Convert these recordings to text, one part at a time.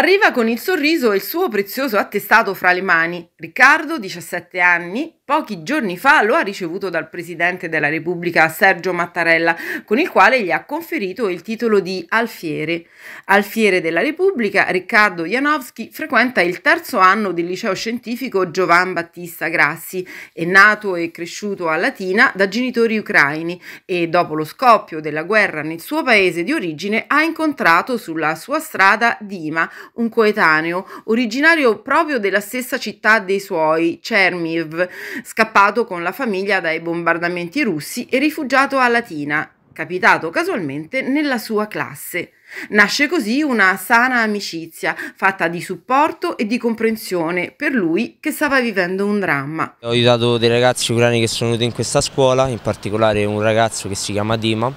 Arriva con il sorriso e il suo prezioso attestato fra le mani. Riccardo, 17 anni, pochi giorni fa lo ha ricevuto dal Presidente della Repubblica Sergio Mattarella, con il quale gli ha conferito il titolo di alfiere. Alfiere della Repubblica, Riccardo Janowski frequenta il terzo anno del liceo scientifico Giovan Battista Grassi. È nato e cresciuto a Latina da genitori ucraini e dopo lo scoppio della guerra nel suo paese di origine ha incontrato sulla sua strada Dima, un coetaneo originario proprio della stessa città dei suoi, Chermiv, scappato con la famiglia dai bombardamenti russi e rifugiato a Latina, capitato casualmente nella sua classe. Nasce così una sana amicizia, fatta di supporto e di comprensione per lui che stava vivendo un dramma. Ho aiutato dei ragazzi ucraini che sono venuti in questa scuola, in particolare un ragazzo che si chiama Dima,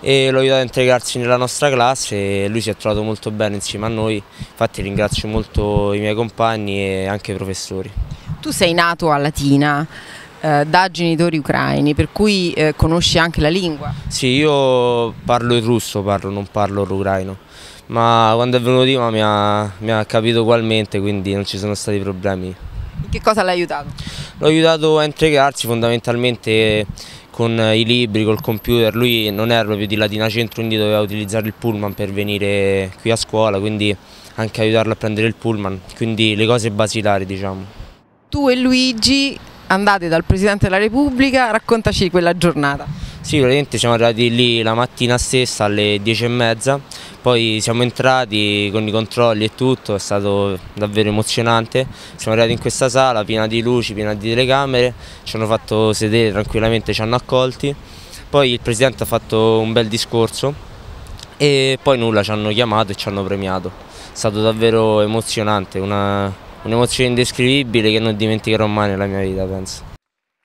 e l'ho aiutato a integrarsi nella nostra classe e lui si è trovato molto bene insieme a noi, infatti ringrazio molto i miei compagni e anche i professori. Tu sei nato a Latina eh, da genitori ucraini, per cui eh, conosci anche la lingua? Sì, io parlo il russo, parlo, non parlo l'ucraino, ma quando è venuto Dima mi ha, mi ha capito ugualmente, quindi non ci sono stati problemi. In che cosa l'ha aiutato? L'ho aiutato a entregarsi fondamentalmente con i libri, col computer, lui non era proprio di Latina Centro, quindi doveva utilizzare il pullman per venire qui a scuola, quindi anche aiutarlo a prendere il pullman, quindi le cose basilari diciamo. Tu e Luigi andate dal Presidente della Repubblica, raccontaci quella giornata. Sì, praticamente siamo arrivati lì la mattina stessa alle e mezza, poi siamo entrati con i controlli e tutto, è stato davvero emozionante. Siamo arrivati in questa sala piena di luci, piena di telecamere, ci hanno fatto sedere tranquillamente, ci hanno accolti. Poi il Presidente ha fatto un bel discorso e poi nulla, ci hanno chiamato e ci hanno premiato. È stato davvero emozionante, una un'emozione indescrivibile che non dimenticherò mai nella mia vita, penso.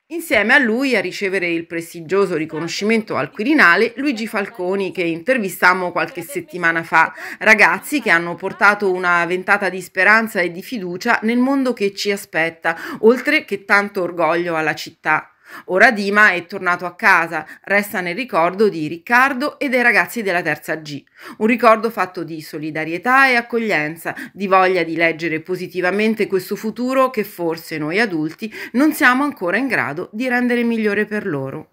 Insieme a lui a ricevere il prestigioso riconoscimento al Quirinale Luigi Falconi che intervistammo qualche settimana fa, ragazzi che hanno portato una ventata di speranza e di fiducia nel mondo che ci aspetta, oltre che tanto orgoglio alla città. Ora Dima è tornato a casa, resta nel ricordo di Riccardo e dei ragazzi della terza G. Un ricordo fatto di solidarietà e accoglienza, di voglia di leggere positivamente questo futuro che forse noi adulti non siamo ancora in grado di rendere migliore per loro.